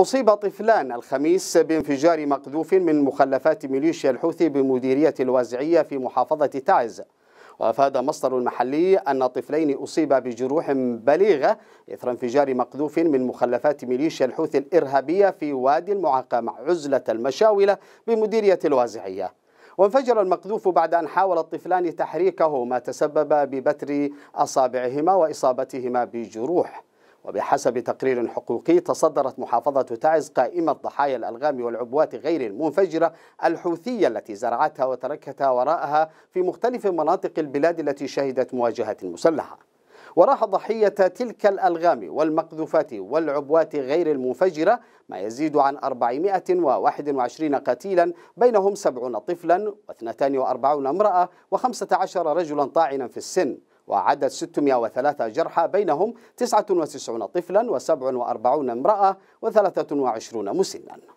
أصيب طفلان الخميس بانفجار مقذوف من مخلفات ميليشيا الحوثي بمديرية الوازعية في محافظة تعز وأفاد مصدر محلي أن طفلين أصيبا بجروح بليغة إثر انفجار مقذوف من مخلفات ميليشيا الحوثي الإرهابية في وادي المعاقة مع عزلة المشاولة بمديرية الوازعية وانفجر المقذوف بعد أن حاول الطفلان تحريكه ما تسبب ببتر أصابعهما وإصابتهما بجروح وبحسب تقرير حقوقي تصدرت محافظة تعز قائمة ضحايا الألغام والعبوات غير المنفجرة الحوثية التي زرعتها وتركتها وراءها في مختلف مناطق البلاد التي شهدت مواجهات مسلحة وراح ضحية تلك الألغام والمقذوفات والعبوات غير المنفجرة ما يزيد عن 421 قتيلا بينهم 70 طفلا و42 امرأة و15 رجلا طاعنا في السن وعدد 603 جرحى بينهم 99 طفلا و47 امرأة و23 مسنا